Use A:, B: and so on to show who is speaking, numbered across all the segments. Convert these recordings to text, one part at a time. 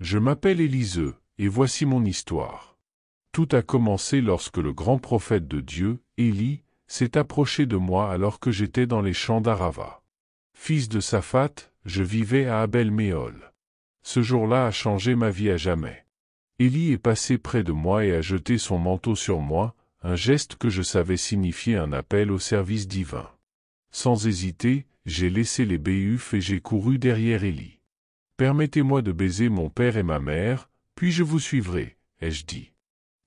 A: Je m'appelle Éliseux, et voici mon histoire. Tout a commencé lorsque le grand prophète de Dieu, Élie, s'est approché de moi alors que j'étais dans les champs d'Arava. Fils de Safat, je vivais à Abel-Méol. Ce jour-là a changé ma vie à jamais. Élie est passé près de moi et a jeté son manteau sur moi, un geste que je savais signifier un appel au service divin. Sans hésiter, j'ai laissé les béufs et j'ai couru derrière Élie. Permettez-moi de baiser mon père et ma mère, puis je vous suivrai, ai-je dit.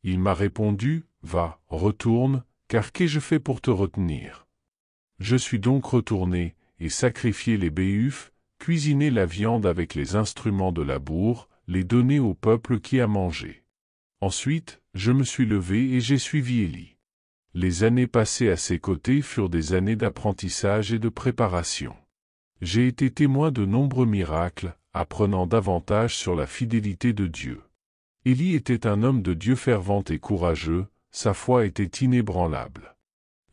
A: Il m'a répondu, Va, retourne, car qu'ai-je fait pour te retenir Je suis donc retourné, et sacrifié les béufs, cuisiné la viande avec les instruments de labour, les donné au peuple qui a mangé. Ensuite, je me suis levé et j'ai suivi Élie. Les années passées à ses côtés furent des années d'apprentissage et de préparation. J'ai été témoin de nombreux miracles, apprenant davantage sur la fidélité de Dieu. Élie était un homme de Dieu fervent et courageux, sa foi était inébranlable.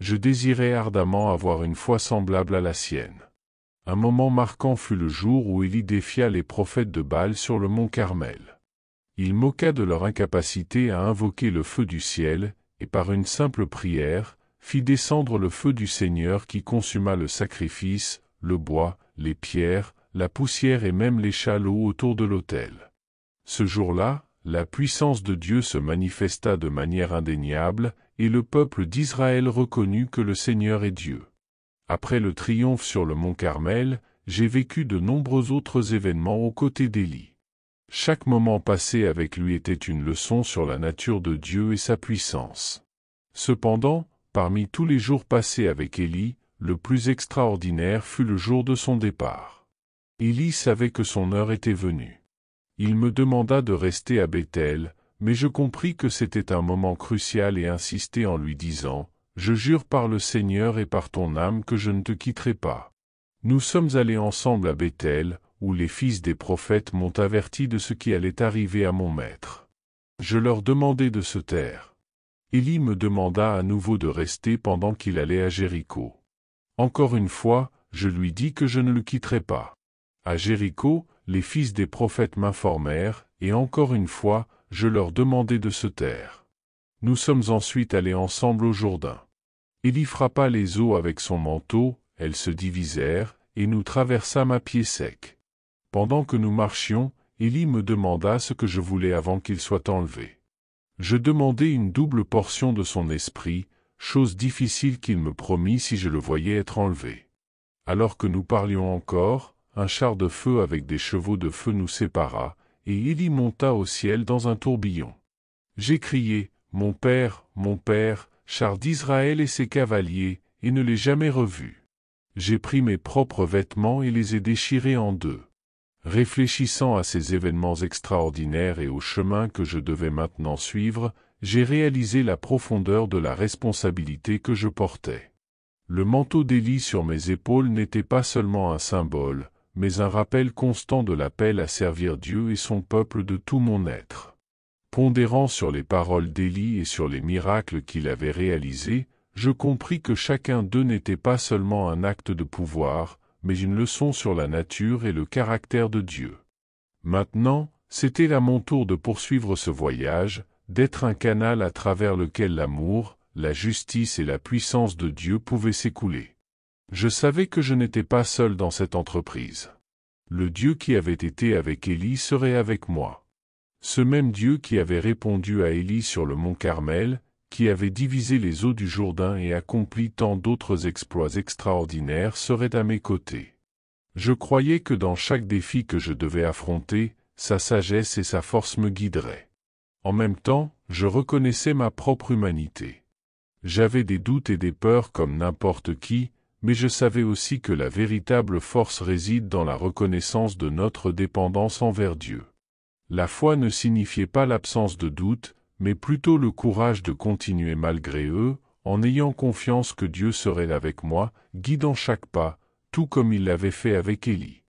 A: Je désirais ardemment avoir une foi semblable à la sienne. Un moment marquant fut le jour où Élie défia les prophètes de Baal sur le mont Carmel. Il moqua de leur incapacité à invoquer le feu du ciel, et par une simple prière, fit descendre le feu du Seigneur qui consuma le sacrifice, le bois, les pierres, la poussière et même les chalots autour de l'autel. Ce jour-là, la puissance de Dieu se manifesta de manière indéniable, et le peuple d'Israël reconnut que le Seigneur est Dieu. Après le triomphe sur le mont Carmel, j'ai vécu de nombreux autres événements aux côtés d'Élie. Chaque moment passé avec lui était une leçon sur la nature de Dieu et sa puissance. Cependant, parmi tous les jours passés avec Élie, le plus extraordinaire fut le jour de son départ. Élie savait que son heure était venue. Il me demanda de rester à Bethel, mais je compris que c'était un moment crucial et insistai en lui disant, « Je jure par le Seigneur et par ton âme que je ne te quitterai pas. » Nous sommes allés ensemble à Bethel, où les fils des prophètes m'ont averti de ce qui allait arriver à mon maître. Je leur demandai de se taire. Élie me demanda à nouveau de rester pendant qu'il allait à Jéricho. Encore une fois, je lui dis que je ne le quitterai pas. À Jéricho, les fils des prophètes m'informèrent, et encore une fois, je leur demandai de se taire. Nous sommes ensuite allés ensemble au Jourdain. Élie frappa les eaux avec son manteau, elles se divisèrent, et nous traversâmes à pied sec. Pendant que nous marchions, Élie me demanda ce que je voulais avant qu'il soit enlevé. Je demandai une double portion de son esprit, chose difficile qu'il me promit si je le voyais être enlevé. Alors que nous parlions encore, un char de feu avec des chevaux de feu nous sépara, et il monta au ciel dans un tourbillon. J'ai crié, Mon père, mon père, char d'Israël et ses cavaliers, et ne l'ai jamais revu. J'ai pris mes propres vêtements et les ai déchirés en deux. Réfléchissant à ces événements extraordinaires et au chemin que je devais maintenant suivre, j'ai réalisé la profondeur de la responsabilité que je portais. Le manteau d'Élie sur mes épaules n'était pas seulement un symbole, mais un rappel constant de l'appel à servir Dieu et son peuple de tout mon être. Pondérant sur les paroles d'Élie et sur les miracles qu'il avait réalisés, je compris que chacun d'eux n'était pas seulement un acte de pouvoir, mais une leçon sur la nature et le caractère de Dieu. Maintenant, c'était à mon tour de poursuivre ce voyage, d'être un canal à travers lequel l'amour, la justice et la puissance de Dieu pouvaient s'écouler. Je savais que je n'étais pas seul dans cette entreprise. Le Dieu qui avait été avec Élie serait avec moi. Ce même Dieu qui avait répondu à Élie sur le mont Carmel, qui avait divisé les eaux du Jourdain et accompli tant d'autres exploits extraordinaires serait à mes côtés. Je croyais que dans chaque défi que je devais affronter, sa sagesse et sa force me guideraient. En même temps, je reconnaissais ma propre humanité. J'avais des doutes et des peurs comme n'importe qui, mais je savais aussi que la véritable force réside dans la reconnaissance de notre dépendance envers Dieu. La foi ne signifiait pas l'absence de doute, mais plutôt le courage de continuer malgré eux, en ayant confiance que Dieu serait avec moi, guidant chaque pas, tout comme il l'avait fait avec Élie.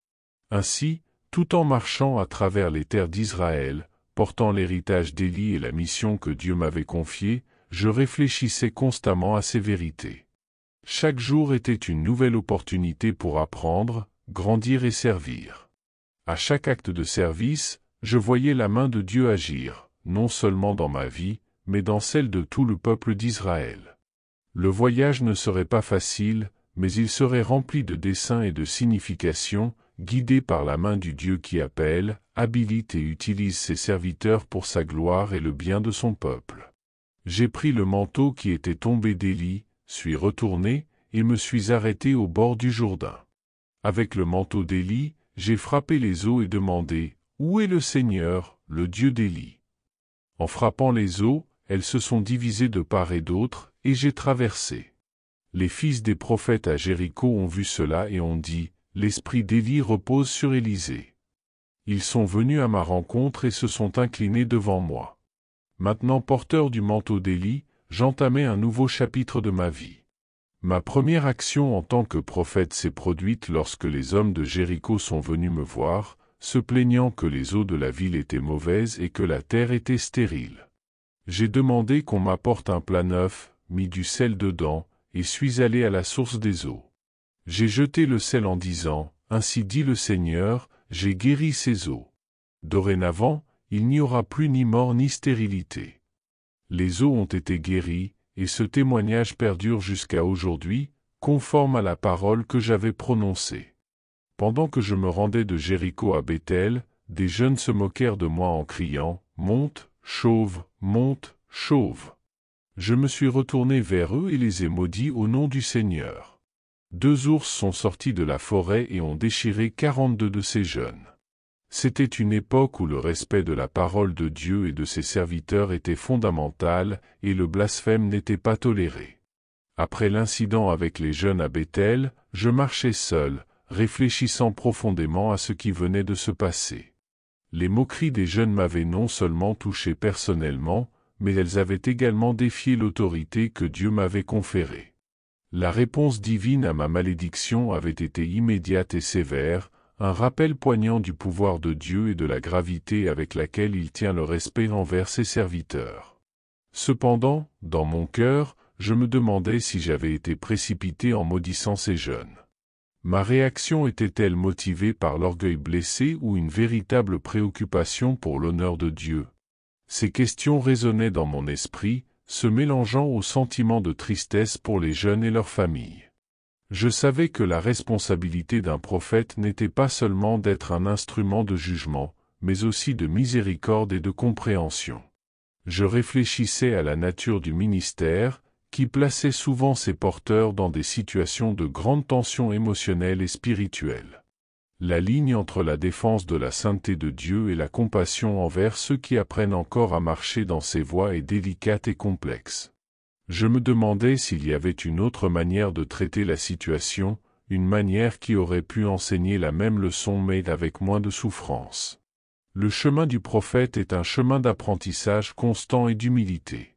A: Ainsi, tout en marchant à travers les terres d'Israël, portant l'héritage d'Élie et la mission que Dieu m'avait confiée, je réfléchissais constamment à ces vérités. Chaque jour était une nouvelle opportunité pour apprendre, grandir et servir. À chaque acte de service, je voyais la main de Dieu agir, non seulement dans ma vie, mais dans celle de tout le peuple d'Israël. Le voyage ne serait pas facile, mais il serait rempli de desseins et de significations, guidé par la main du Dieu qui appelle, habilite et utilise ses serviteurs pour sa gloire et le bien de son peuple. J'ai pris le manteau qui était tombé d'Élie, suis retourné, et me suis arrêté au bord du Jourdain. Avec le manteau d'Élie, j'ai frappé les eaux et demandé, Où est le Seigneur, le Dieu d'Élie En frappant les eaux, elles se sont divisées de part et d'autre, et j'ai traversé. Les fils des prophètes à Jéricho ont vu cela et ont dit, L'esprit d'Élie repose sur Élisée. Ils sont venus à ma rencontre et se sont inclinés devant moi. Maintenant porteur du manteau d'Élie, j'entamais un nouveau chapitre de ma vie. Ma première action en tant que prophète s'est produite lorsque les hommes de Jéricho sont venus me voir, se plaignant que les eaux de la ville étaient mauvaises et que la terre était stérile. J'ai demandé qu'on m'apporte un plat neuf, mis du sel dedans, et suis allé à la source des eaux. J'ai jeté le sel en disant, Ainsi dit le Seigneur, j'ai guéri ces eaux. Dorénavant, il n'y aura plus ni mort ni stérilité les os ont été guéris, et ce témoignage perdure jusqu'à aujourd'hui, conforme à la parole que j'avais prononcée. Pendant que je me rendais de Jéricho à Bethel, des jeunes se moquèrent de moi en criant « Monte, chauve, monte, chauve !» Je me suis retourné vers eux et les ai maudits au nom du Seigneur. Deux ours sont sortis de la forêt et ont déchiré quarante-deux de ces jeunes. C'était une époque où le respect de la parole de Dieu et de ses serviteurs était fondamental, et le blasphème n'était pas toléré. Après l'incident avec les jeunes à Bethel, je marchais seul, réfléchissant profondément à ce qui venait de se passer. Les moqueries des jeunes m'avaient non seulement touché personnellement, mais elles avaient également défié l'autorité que Dieu m'avait conférée. La réponse divine à ma malédiction avait été immédiate et sévère, un rappel poignant du pouvoir de Dieu et de la gravité avec laquelle il tient le respect envers ses serviteurs. Cependant, dans mon cœur, je me demandais si j'avais été précipité en maudissant ces jeunes. Ma réaction était-elle motivée par l'orgueil blessé ou une véritable préoccupation pour l'honneur de Dieu Ces questions résonnaient dans mon esprit, se mélangeant au sentiment de tristesse pour les jeunes et leurs familles. Je savais que la responsabilité d'un prophète n'était pas seulement d'être un instrument de jugement, mais aussi de miséricorde et de compréhension. Je réfléchissais à la nature du ministère, qui plaçait souvent ses porteurs dans des situations de grande tension émotionnelle et spirituelle. La ligne entre la défense de la sainteté de Dieu et la compassion envers ceux qui apprennent encore à marcher dans ses voies est délicate et complexe. Je me demandais s'il y avait une autre manière de traiter la situation, une manière qui aurait pu enseigner la même leçon mais avec moins de souffrance. Le chemin du prophète est un chemin d'apprentissage constant et d'humilité.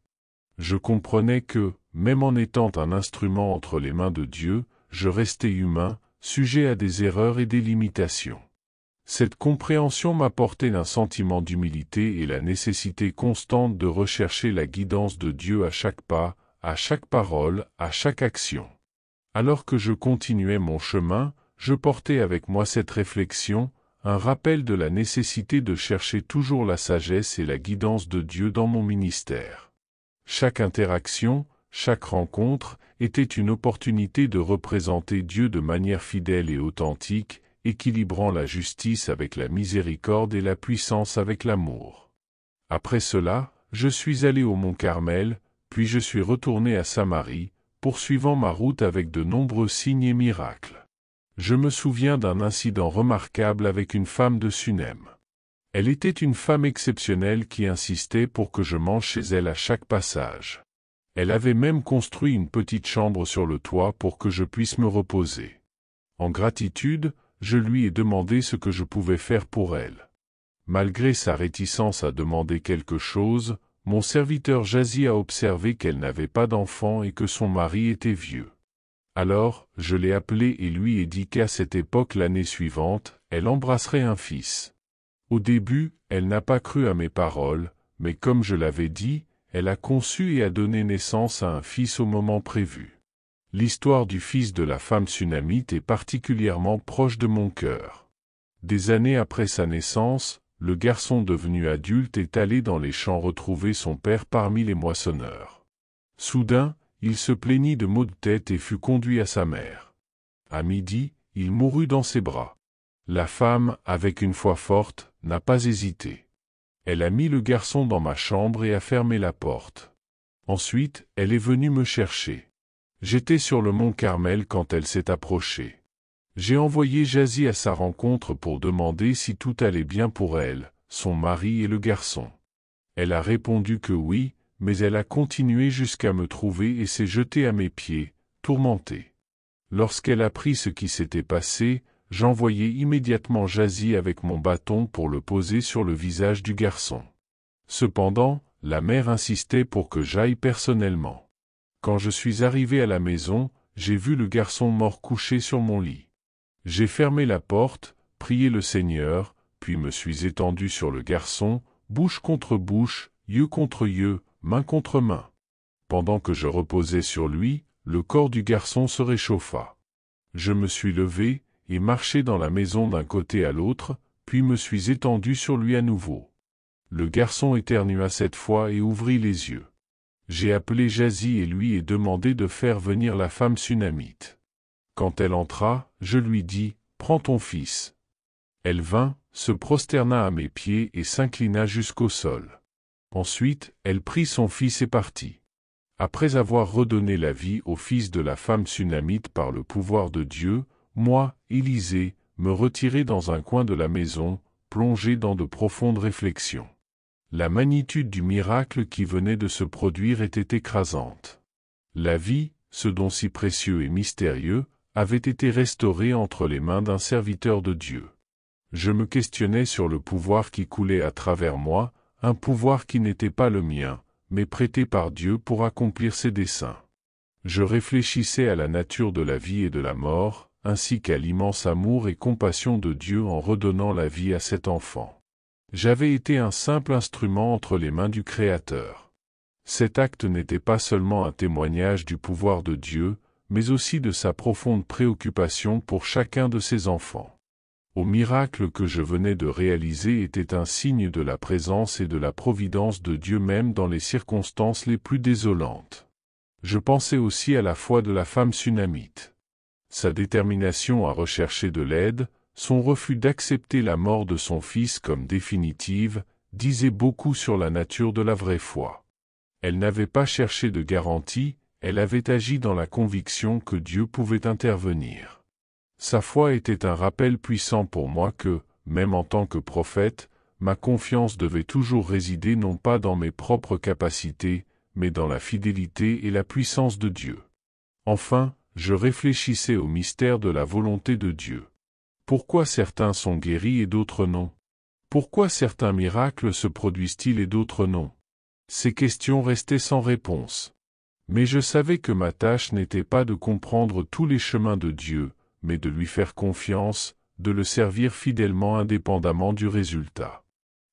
A: Je comprenais que, même en étant un instrument entre les mains de Dieu, je restais humain, sujet à des erreurs et des limitations. Cette compréhension m'apportait un sentiment d'humilité et la nécessité constante de rechercher la guidance de Dieu à chaque pas, à chaque parole, à chaque action. Alors que je continuais mon chemin, je portais avec moi cette réflexion, un rappel de la nécessité de chercher toujours la sagesse et la guidance de Dieu dans mon ministère. Chaque interaction, chaque rencontre, était une opportunité de représenter Dieu de manière fidèle et authentique, équilibrant la justice avec la miséricorde et la puissance avec l'amour. Après cela, je suis allé au mont Carmel, puis je suis retourné à Samarie, poursuivant ma route avec de nombreux signes et miracles. Je me souviens d'un incident remarquable avec une femme de Sunem. Elle était une femme exceptionnelle qui insistait pour que je mange chez elle à chaque passage. Elle avait même construit une petite chambre sur le toit pour que je puisse me reposer. En gratitude, je lui ai demandé ce que je pouvais faire pour elle. Malgré sa réticence à demander quelque chose, mon serviteur Jasi a observé qu'elle n'avait pas d'enfant et que son mari était vieux. Alors, je l'ai appelé et lui ai dit qu'à cette époque l'année suivante, elle embrasserait un fils. Au début, elle n'a pas cru à mes paroles, mais comme je l'avais dit, elle a conçu et a donné naissance à un fils au moment prévu. L'histoire du fils de la femme tsunamite est particulièrement proche de mon cœur. Des années après sa naissance, le garçon devenu adulte est allé dans les champs retrouver son père parmi les moissonneurs. Soudain, il se plaignit de maux de tête et fut conduit à sa mère. À midi, il mourut dans ses bras. La femme, avec une foi forte, n'a pas hésité. Elle a mis le garçon dans ma chambre et a fermé la porte. Ensuite, elle est venue me chercher. J'étais sur le mont Carmel quand elle s'est approchée. J'ai envoyé jasie à sa rencontre pour demander si tout allait bien pour elle, son mari et le garçon. Elle a répondu que oui, mais elle a continué jusqu'à me trouver et s'est jetée à mes pieds, tourmentée. Lorsqu'elle a appris ce qui s'était passé, j'envoyais immédiatement jasie avec mon bâton pour le poser sur le visage du garçon. Cependant, la mère insistait pour que j'aille personnellement. Quand je suis arrivé à la maison, j'ai vu le garçon mort couché sur mon lit. J'ai fermé la porte, prié le Seigneur, puis me suis étendu sur le garçon, bouche contre bouche, yeux contre yeux, main contre main. Pendant que je reposais sur lui, le corps du garçon se réchauffa. Je me suis levé, et marché dans la maison d'un côté à l'autre, puis me suis étendu sur lui à nouveau. Le garçon éternua cette fois et ouvrit les yeux. J'ai appelé Jasi et lui et demandé de faire venir la femme sunamite. Quand elle entra, je lui dis, Prends ton fils. Elle vint, se prosterna à mes pieds et s'inclina jusqu'au sol. Ensuite, elle prit son fils et partit. Après avoir redonné la vie au fils de la femme tsunamite par le pouvoir de Dieu, moi, Élisée, me retirai dans un coin de la maison, plongé dans de profondes réflexions. La magnitude du miracle qui venait de se produire était écrasante. La vie, ce don si précieux et mystérieux, avait été restauré entre les mains d'un serviteur de Dieu. Je me questionnais sur le pouvoir qui coulait à travers moi, un pouvoir qui n'était pas le mien, mais prêté par Dieu pour accomplir ses desseins. Je réfléchissais à la nature de la vie et de la mort, ainsi qu'à l'immense amour et compassion de Dieu en redonnant la vie à cet enfant. J'avais été un simple instrument entre les mains du Créateur. Cet acte n'était pas seulement un témoignage du pouvoir de Dieu, mais aussi de sa profonde préoccupation pour chacun de ses enfants. Au miracle que je venais de réaliser était un signe de la présence et de la providence de Dieu même dans les circonstances les plus désolantes. Je pensais aussi à la foi de la femme tsunamite. Sa détermination à rechercher de l'aide, son refus d'accepter la mort de son fils comme définitive, disait beaucoup sur la nature de la vraie foi. Elle n'avait pas cherché de garantie, elle avait agi dans la conviction que Dieu pouvait intervenir. Sa foi était un rappel puissant pour moi que, même en tant que prophète, ma confiance devait toujours résider non pas dans mes propres capacités, mais dans la fidélité et la puissance de Dieu. Enfin, je réfléchissais au mystère de la volonté de Dieu. Pourquoi certains sont guéris et d'autres non Pourquoi certains miracles se produisent-ils et d'autres non Ces questions restaient sans réponse. Mais je savais que ma tâche n'était pas de comprendre tous les chemins de Dieu, mais de lui faire confiance, de le servir fidèlement indépendamment du résultat.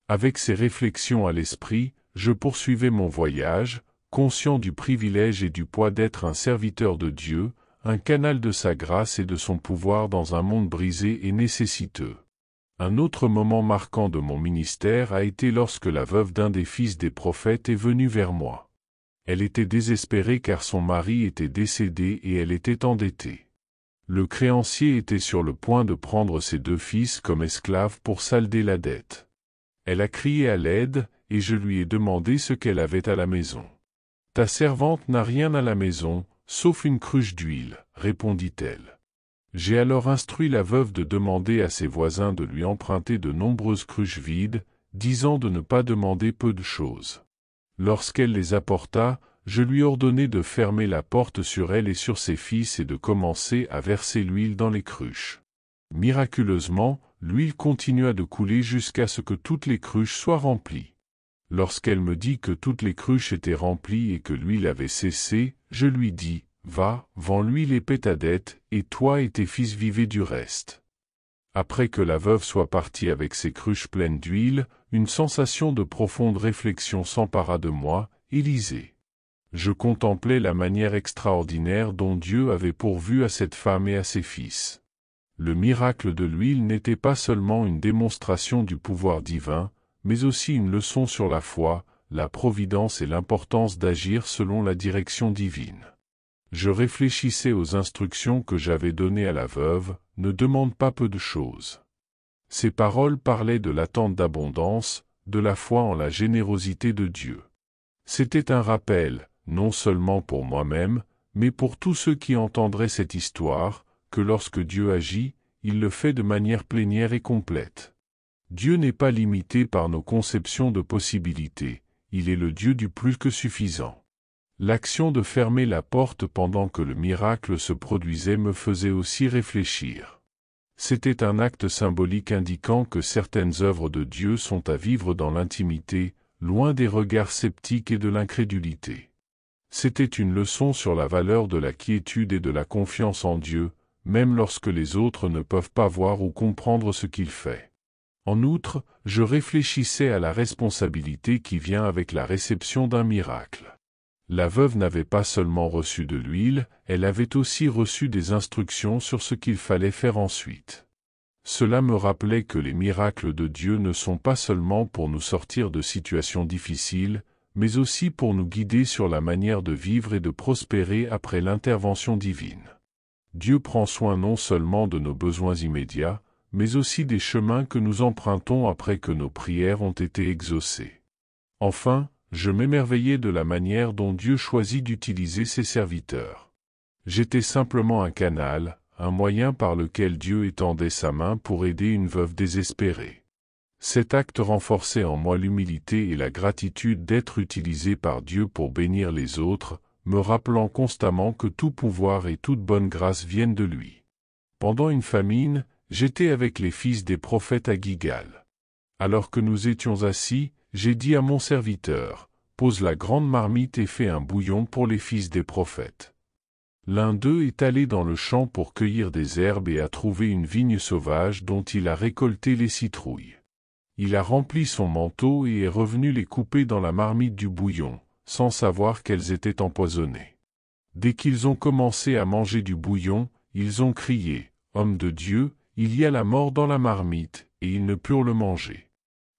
A: Avec ces réflexions à l'esprit, je poursuivais mon voyage, conscient du privilège et du poids d'être un serviteur de Dieu, un canal de sa grâce et de son pouvoir dans un monde brisé et nécessiteux. Un autre moment marquant de mon ministère a été lorsque la veuve d'un des fils des prophètes est venue vers moi. Elle était désespérée car son mari était décédé et elle était endettée. Le créancier était sur le point de prendre ses deux fils comme esclaves pour salder la dette. Elle a crié à l'aide, et je lui ai demandé ce qu'elle avait à la maison. Ta servante n'a rien à la maison, sauf une cruche d'huile, répondit-elle. J'ai alors instruit la veuve de demander à ses voisins de lui emprunter de nombreuses cruches vides, disant de ne pas demander peu de choses. Lorsqu'elle les apporta, je lui ordonnai de fermer la porte sur elle et sur ses fils et de commencer à verser l'huile dans les cruches. Miraculeusement, l'huile continua de couler jusqu'à ce que toutes les cruches soient remplies. Lorsqu'elle me dit que toutes les cruches étaient remplies et que l'huile avait cessé, je lui dis, Va, vends l'huile et dette, et toi et tes fils vivez du reste. Après que la veuve soit partie avec ses cruches pleines d'huile, une sensation de profonde réflexion s'empara de moi, Élisée. Je contemplais la manière extraordinaire dont Dieu avait pourvu à cette femme et à ses fils. Le miracle de l'huile n'était pas seulement une démonstration du pouvoir divin, mais aussi une leçon sur la foi, la providence et l'importance d'agir selon la direction divine. Je réfléchissais aux instructions que j'avais données à la veuve, ne demande pas peu de choses. Ces paroles parlaient de l'attente d'abondance, de la foi en la générosité de Dieu. C'était un rappel, non seulement pour moi-même, mais pour tous ceux qui entendraient cette histoire, que lorsque Dieu agit, il le fait de manière plénière et complète. Dieu n'est pas limité par nos conceptions de possibilités, il est le Dieu du plus que suffisant. L'action de fermer la porte pendant que le miracle se produisait me faisait aussi réfléchir. C'était un acte symbolique indiquant que certaines œuvres de Dieu sont à vivre dans l'intimité, loin des regards sceptiques et de l'incrédulité. C'était une leçon sur la valeur de la quiétude et de la confiance en Dieu, même lorsque les autres ne peuvent pas voir ou comprendre ce qu'il fait. En outre, je réfléchissais à la responsabilité qui vient avec la réception d'un miracle. La veuve n'avait pas seulement reçu de l'huile, elle avait aussi reçu des instructions sur ce qu'il fallait faire ensuite. Cela me rappelait que les miracles de Dieu ne sont pas seulement pour nous sortir de situations difficiles, mais aussi pour nous guider sur la manière de vivre et de prospérer après l'intervention divine. Dieu prend soin non seulement de nos besoins immédiats, mais aussi des chemins que nous empruntons après que nos prières ont été exaucées. Enfin, je m'émerveillais de la manière dont Dieu choisit d'utiliser ses serviteurs. J'étais simplement un canal, un moyen par lequel Dieu étendait sa main pour aider une veuve désespérée. Cet acte renforçait en moi l'humilité et la gratitude d'être utilisé par Dieu pour bénir les autres, me rappelant constamment que tout pouvoir et toute bonne grâce viennent de lui. Pendant une famine, j'étais avec les fils des prophètes à Gigal. Alors que nous étions assis, j'ai dit à mon serviteur, Pose la grande marmite et fais un bouillon pour les fils des prophètes. L'un d'eux est allé dans le champ pour cueillir des herbes et a trouvé une vigne sauvage dont il a récolté les citrouilles. Il a rempli son manteau et est revenu les couper dans la marmite du bouillon, sans savoir qu'elles étaient empoisonnées. Dès qu'ils ont commencé à manger du bouillon, ils ont crié, Homme de Dieu, il y a la mort dans la marmite, et ils ne purent le manger.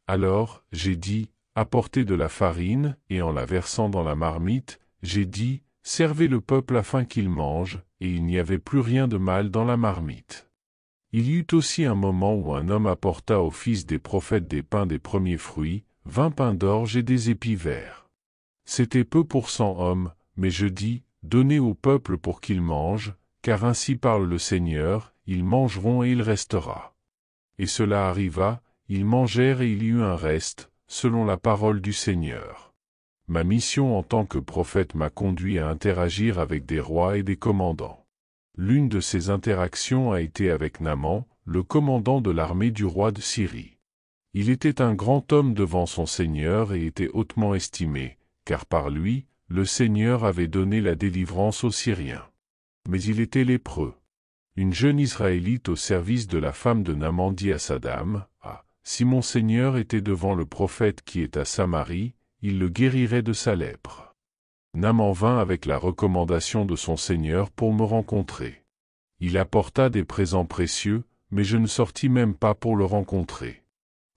A: Alors, j'ai dit, « Apportez de la farine, et en la versant dans la marmite, j'ai dit, servez le peuple afin qu'il mange, et il n'y avait plus rien de mal dans la marmite. Il y eut aussi un moment où un homme apporta au fils des prophètes des pains des premiers fruits, vingt pains d'orge et des épis verts. C'était peu pour cent hommes, mais je dis, donnez au peuple pour qu'il mange, car ainsi parle le Seigneur, ils mangeront et il restera. Et cela arriva, ils mangèrent et il y eut un reste, selon la parole du Seigneur. Ma mission en tant que prophète m'a conduit à interagir avec des rois et des commandants. L'une de ces interactions a été avec Naman, le commandant de l'armée du roi de Syrie. Il était un grand homme devant son Seigneur et était hautement estimé, car par lui, le Seigneur avait donné la délivrance aux Syriens. Mais il était lépreux. Une jeune Israélite au service de la femme de Naman dit à sa dame, « ah, si mon Seigneur était devant le prophète qui est à Samarie, il le guérirait de sa lèpre. Naman vint avec la recommandation de son Seigneur pour me rencontrer. Il apporta des présents précieux, mais je ne sortis même pas pour le rencontrer.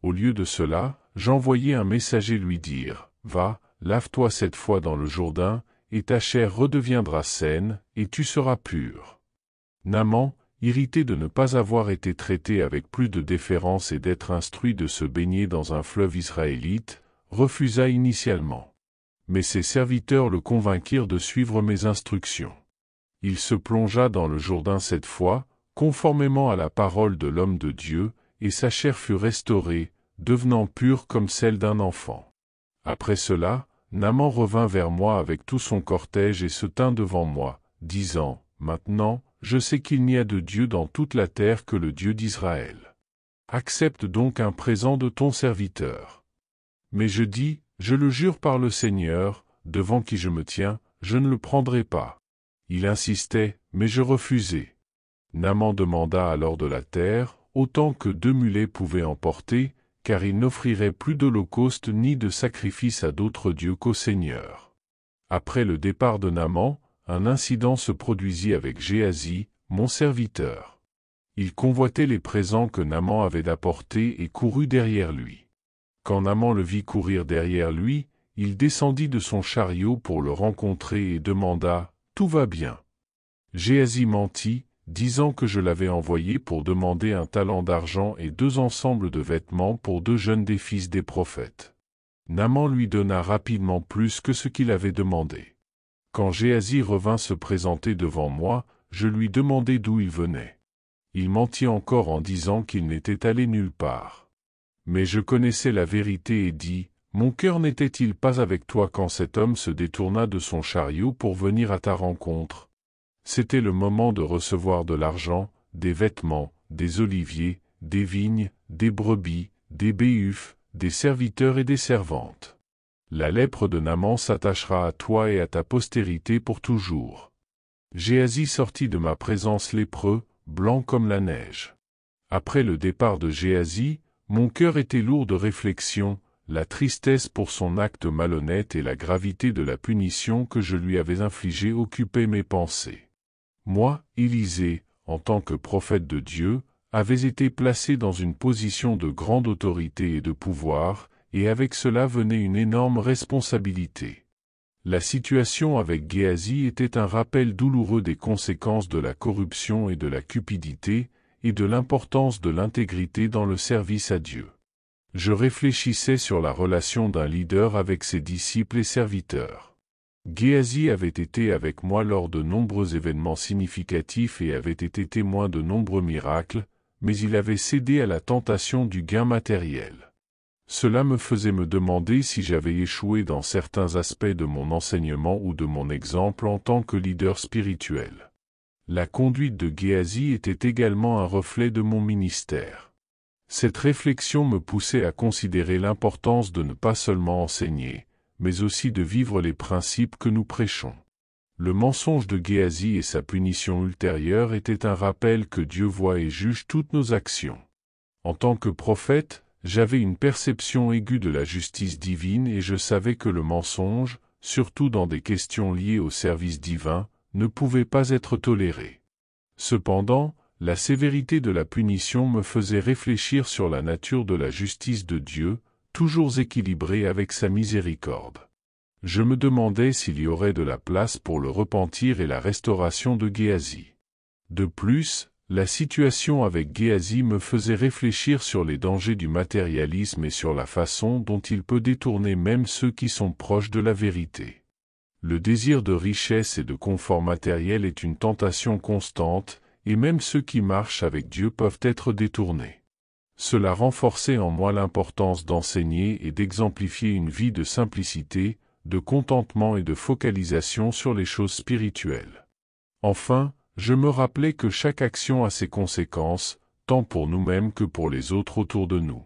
A: Au lieu de cela, j'envoyai un messager lui dire, « Va, lave-toi cette fois dans le Jourdain, et ta chair redeviendra saine, et tu seras pur. » irrité de ne pas avoir été traité avec plus de déférence et d'être instruit de se baigner dans un fleuve israélite, refusa initialement. Mais ses serviteurs le convainquirent de suivre mes instructions. Il se plongea dans le Jourdain cette fois, conformément à la parole de l'homme de Dieu, et sa chair fut restaurée, devenant pure comme celle d'un enfant. Après cela, Naman revint vers moi avec tout son cortège et se tint devant moi, disant, Maintenant, je sais qu'il n'y a de Dieu dans toute la terre que le Dieu d'Israël. Accepte donc un présent de ton serviteur. Mais je dis, je le jure par le Seigneur, devant qui je me tiens, je ne le prendrai pas. Il insistait, mais je refusai. Naman demanda alors de la terre, autant que deux mulets pouvaient emporter, car il n'offrirait plus d'holocauste ni de sacrifice à d'autres dieux qu'au Seigneur. Après le départ de Naman, un incident se produisit avec Géasi, mon serviteur. Il convoitait les présents que Naman avait apportés et courut derrière lui. Quand Naman le vit courir derrière lui, il descendit de son chariot pour le rencontrer et demanda, « Tout va bien ?» Géasi mentit, disant que je l'avais envoyé pour demander un talent d'argent et deux ensembles de vêtements pour deux jeunes des fils des prophètes. Naman lui donna rapidement plus que ce qu'il avait demandé. Quand Géasi revint se présenter devant moi, je lui demandai d'où il venait. Il mentit encore en disant qu'il n'était allé nulle part. Mais je connaissais la vérité et dis, Mon cœur n'était-il pas avec toi quand cet homme se détourna de son chariot pour venir à ta rencontre C'était le moment de recevoir de l'argent, des vêtements, des oliviers, des vignes, des brebis, des béufs, des serviteurs et des servantes. La lèpre de Naman s'attachera à toi et à ta postérité pour toujours. Géasi sortit de ma présence lépreux, blanc comme la neige. Après le départ de Géasi, mon cœur était lourd de réflexion, la tristesse pour son acte malhonnête et la gravité de la punition que je lui avais infligée occupaient mes pensées. Moi, Élisée, en tant que prophète de Dieu, avais été placé dans une position de grande autorité et de pouvoir, et avec cela venait une énorme responsabilité. La situation avec Géasi était un rappel douloureux des conséquences de la corruption et de la cupidité, et de l'importance de l'intégrité dans le service à Dieu. Je réfléchissais sur la relation d'un leader avec ses disciples et serviteurs. Géasi avait été avec moi lors de nombreux événements significatifs et avait été témoin de nombreux miracles, mais il avait cédé à la tentation du gain matériel. Cela me faisait me demander si j'avais échoué dans certains aspects de mon enseignement ou de mon exemple en tant que leader spirituel. La conduite de Géasi était également un reflet de mon ministère. Cette réflexion me poussait à considérer l'importance de ne pas seulement enseigner, mais aussi de vivre les principes que nous prêchons. Le mensonge de Géasi et sa punition ultérieure étaient un rappel que Dieu voit et juge toutes nos actions. En tant que prophète, j'avais une perception aiguë de la justice divine et je savais que le mensonge, surtout dans des questions liées au service divin, ne pouvait pas être toléré. Cependant, la sévérité de la punition me faisait réfléchir sur la nature de la justice de Dieu, toujours équilibrée avec sa miséricorde. Je me demandais s'il y aurait de la place pour le repentir et la restauration de Géasi. De plus, la situation avec Géasi me faisait réfléchir sur les dangers du matérialisme et sur la façon dont il peut détourner même ceux qui sont proches de la vérité. Le désir de richesse et de confort matériel est une tentation constante, et même ceux qui marchent avec Dieu peuvent être détournés. Cela renforçait en moi l'importance d'enseigner et d'exemplifier une vie de simplicité, de contentement et de focalisation sur les choses spirituelles. Enfin, je me rappelais que chaque action a ses conséquences, tant pour nous-mêmes que pour les autres autour de nous.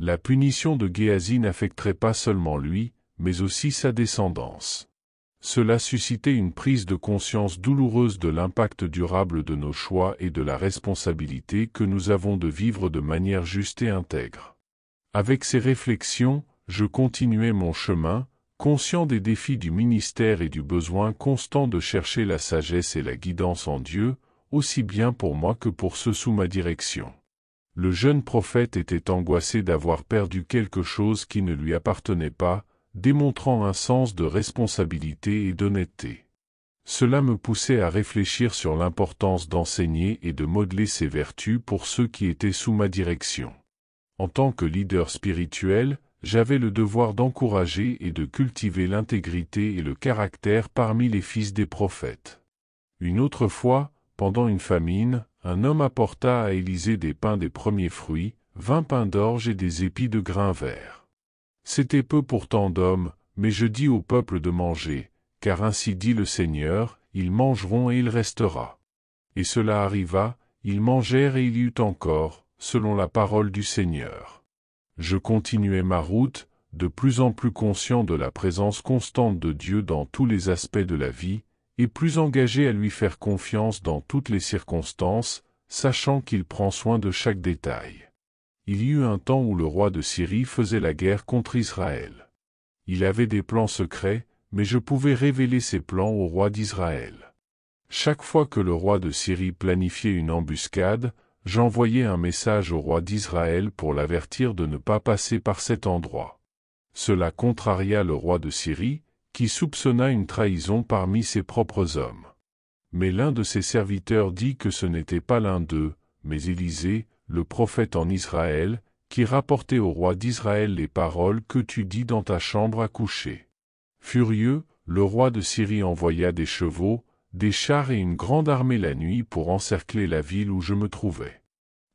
A: La punition de Géasi n'affecterait pas seulement lui, mais aussi sa descendance. Cela suscitait une prise de conscience douloureuse de l'impact durable de nos choix et de la responsabilité que nous avons de vivre de manière juste et intègre. Avec ces réflexions, je continuais mon chemin, Conscient des défis du ministère et du besoin constant de chercher la sagesse et la guidance en Dieu, aussi bien pour moi que pour ceux sous ma direction. Le jeune prophète était angoissé d'avoir perdu quelque chose qui ne lui appartenait pas, démontrant un sens de responsabilité et d'honnêteté. Cela me poussait à réfléchir sur l'importance d'enseigner et de modeler ses vertus pour ceux qui étaient sous ma direction. En tant que leader spirituel, j'avais le devoir d'encourager et de cultiver l'intégrité et le caractère parmi les fils des prophètes. Une autre fois, pendant une famine, un homme apporta à Élisée des pains des premiers fruits, vingt pains d'orge et des épis de grains verts. C'était peu pour tant d'hommes, mais je dis au peuple de manger, car ainsi dit le Seigneur, ils mangeront et il restera. Et cela arriva, ils mangèrent et il y eut encore, selon la parole du Seigneur je continuais ma route, de plus en plus conscient de la présence constante de Dieu dans tous les aspects de la vie, et plus engagé à lui faire confiance dans toutes les circonstances, sachant qu'il prend soin de chaque détail. Il y eut un temps où le roi de Syrie faisait la guerre contre Israël. Il avait des plans secrets, mais je pouvais révéler ses plans au roi d'Israël. Chaque fois que le roi de Syrie planifiait une embuscade, j'envoyai un message au roi d'Israël pour l'avertir de ne pas passer par cet endroit. Cela contraria le roi de Syrie, qui soupçonna une trahison parmi ses propres hommes. Mais l'un de ses serviteurs dit que ce n'était pas l'un d'eux, mais Élisée, le prophète en Israël, qui rapportait au roi d'Israël les paroles que tu dis dans ta chambre à coucher. Furieux, le roi de Syrie envoya des chevaux, des chars et une grande armée la nuit pour encercler la ville où je me trouvais.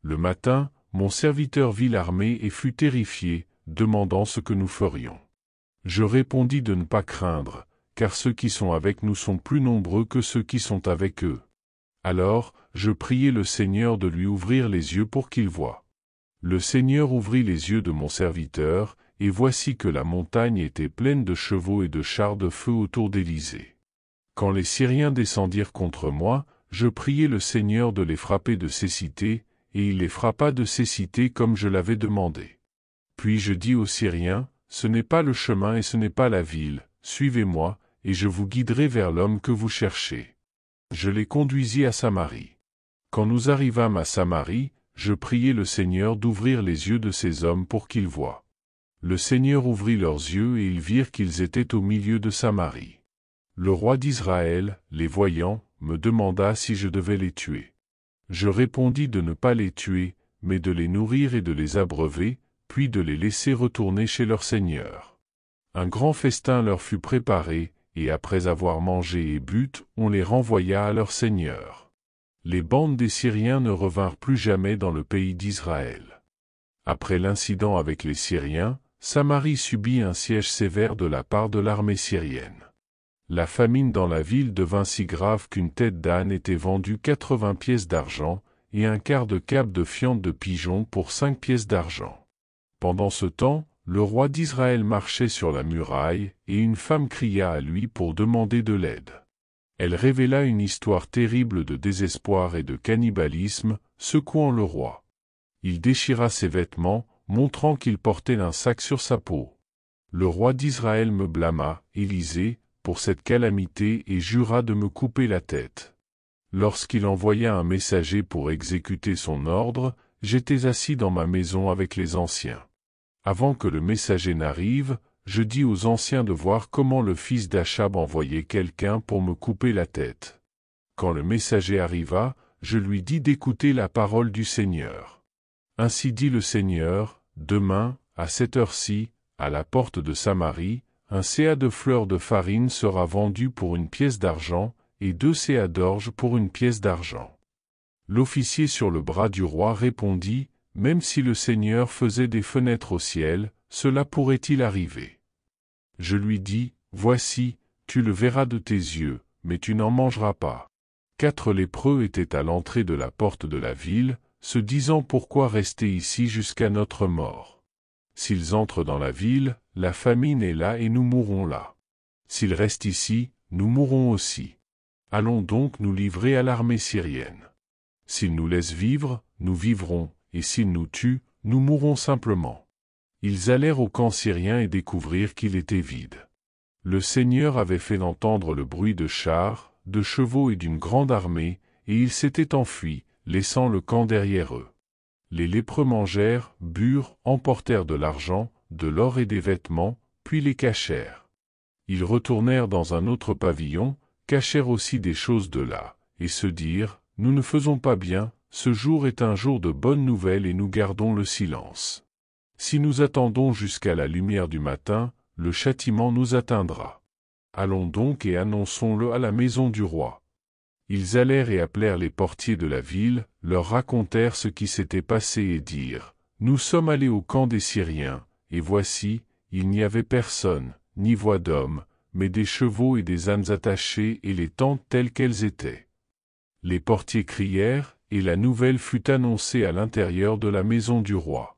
A: Le matin, mon serviteur vit l'armée et fut terrifié, demandant ce que nous ferions. Je répondis de ne pas craindre, car ceux qui sont avec nous sont plus nombreux que ceux qui sont avec eux. Alors, je priai le Seigneur de lui ouvrir les yeux pour qu'il voie. Le Seigneur ouvrit les yeux de mon serviteur, et voici que la montagne était pleine de chevaux et de chars de feu autour d'Élysée. Quand les Syriens descendirent contre moi, je priai le Seigneur de les frapper de cécité, et il les frappa de cécité comme je l'avais demandé. Puis je dis aux Syriens, Ce n'est pas le chemin et ce n'est pas la ville, suivez-moi, et je vous guiderai vers l'homme que vous cherchez. Je les conduisis à Samarie. Quand nous arrivâmes à Samarie, je priai le Seigneur d'ouvrir les yeux de ces hommes pour qu'ils voient. Le Seigneur ouvrit leurs yeux et ils virent qu'ils étaient au milieu de Samarie. Le roi d'Israël, les voyant, me demanda si je devais les tuer. Je répondis de ne pas les tuer, mais de les nourrir et de les abreuver, puis de les laisser retourner chez leur seigneur. Un grand festin leur fut préparé, et après avoir mangé et but, on les renvoya à leur seigneur. Les bandes des Syriens ne revinrent plus jamais dans le pays d'Israël. Après l'incident avec les Syriens, Samarie subit un siège sévère de la part de l'armée syrienne. La famine dans la ville devint si grave qu'une tête d'âne était vendue quatre 80 pièces d'argent, et un quart de cap de fiente de pigeon pour cinq pièces d'argent. Pendant ce temps, le roi d'Israël marchait sur la muraille, et une femme cria à lui pour demander de l'aide. Elle révéla une histoire terrible de désespoir et de cannibalisme, secouant le roi. Il déchira ses vêtements, montrant qu'il portait un sac sur sa peau. Le roi d'Israël me blâma, Élisée, pour cette calamité et jura de me couper la tête. Lorsqu'il envoya un messager pour exécuter son ordre, j'étais assis dans ma maison avec les anciens. Avant que le messager n'arrive, je dis aux anciens de voir comment le fils d'Achab envoyait quelqu'un pour me couper la tête. Quand le messager arriva, je lui dis d'écouter la parole du Seigneur. Ainsi dit le Seigneur, demain, à cette heure-ci, à la porte de Samarie, un CA de fleurs de farine sera vendu pour une pièce d'argent, et deux CA d'orge pour une pièce d'argent. L'officier sur le bras du roi répondit, Même si le Seigneur faisait des fenêtres au ciel, cela pourrait-il arriver Je lui dis, Voici, tu le verras de tes yeux, mais tu n'en mangeras pas. Quatre lépreux étaient à l'entrée de la porte de la ville, se disant pourquoi rester ici jusqu'à notre mort. S'ils entrent dans la ville, la famine est là et nous mourrons là. S'il reste ici, nous mourrons aussi. Allons donc nous livrer à l'armée syrienne. S'ils nous laissent vivre, nous vivrons, et s'ils nous tuent, nous mourrons simplement. Ils allèrent au camp syrien et découvrirent qu'il était vide. Le Seigneur avait fait entendre le bruit de chars, de chevaux et d'une grande armée, et ils s'étaient enfuis, laissant le camp derrière eux. Les lépreux mangèrent, burent, emportèrent de l'argent, de l'or et des vêtements, puis les cachèrent. Ils retournèrent dans un autre pavillon, cachèrent aussi des choses de là, et se dirent, Nous ne faisons pas bien, ce jour est un jour de bonne nouvelle et nous gardons le silence. Si nous attendons jusqu'à la lumière du matin, le châtiment nous atteindra. Allons donc et annonçons-le à la maison du roi. Ils allèrent et appelèrent les portiers de la ville, leur racontèrent ce qui s'était passé et dirent, Nous sommes allés au camp des Syriens, et voici, il n'y avait personne, ni voix d'homme, mais des chevaux et des ânes attachés et les tentes telles qu'elles étaient. Les portiers crièrent, et la nouvelle fut annoncée à l'intérieur de la maison du roi.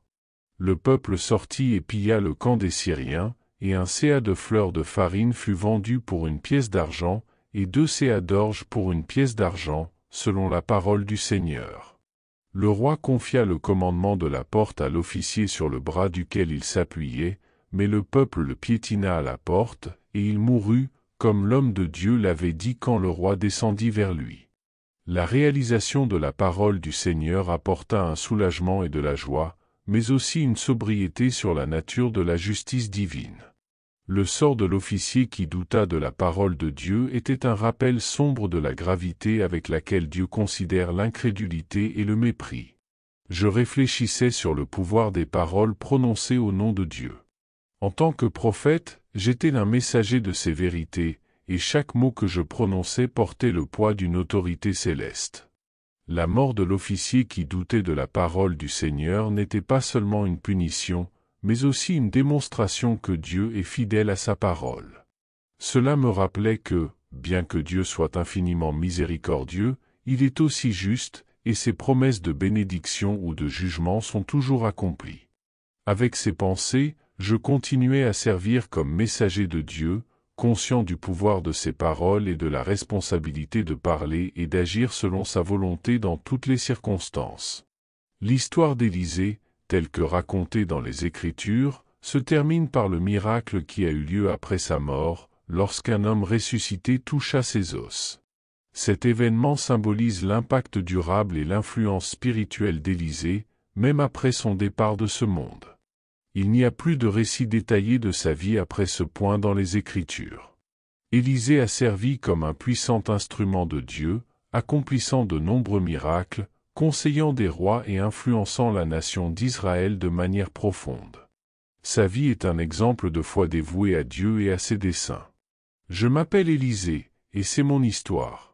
A: Le peuple sortit et pilla le camp des Syriens, et un séa de fleurs de farine fut vendu pour une pièce d'argent, et deux séas d'orge pour une pièce d'argent, selon la parole du Seigneur. Le roi confia le commandement de la porte à l'officier sur le bras duquel il s'appuyait, mais le peuple le piétina à la porte, et il mourut, comme l'homme de Dieu l'avait dit quand le roi descendit vers lui. La réalisation de la parole du Seigneur apporta un soulagement et de la joie, mais aussi une sobriété sur la nature de la justice divine. Le sort de l'officier qui douta de la parole de Dieu était un rappel sombre de la gravité avec laquelle Dieu considère l'incrédulité et le mépris. Je réfléchissais sur le pouvoir des paroles prononcées au nom de Dieu. En tant que prophète, j'étais un messager de ces vérités, et chaque mot que je prononçais portait le poids d'une autorité céleste. La mort de l'officier qui doutait de la parole du Seigneur n'était pas seulement une punition, mais aussi une démonstration que Dieu est fidèle à sa parole. Cela me rappelait que, bien que Dieu soit infiniment miséricordieux, il est aussi juste, et ses promesses de bénédiction ou de jugement sont toujours accomplies. Avec ces pensées, je continuais à servir comme messager de Dieu, conscient du pouvoir de ses paroles et de la responsabilité de parler et d'agir selon sa volonté dans toutes les circonstances. L'histoire d'Élisée, tel que raconté dans les Écritures, se termine par le miracle qui a eu lieu après sa mort, lorsqu'un homme ressuscité toucha ses os. Cet événement symbolise l'impact durable et l'influence spirituelle d'Élisée, même après son départ de ce monde. Il n'y a plus de récit détaillé de sa vie après ce point dans les Écritures. Élisée a servi comme un puissant instrument de Dieu, accomplissant de nombreux miracles, conseillant des rois et influençant la nation d'Israël de manière profonde. Sa vie est un exemple de foi dévouée à Dieu et à ses desseins. Je m'appelle Élisée, et c'est mon histoire.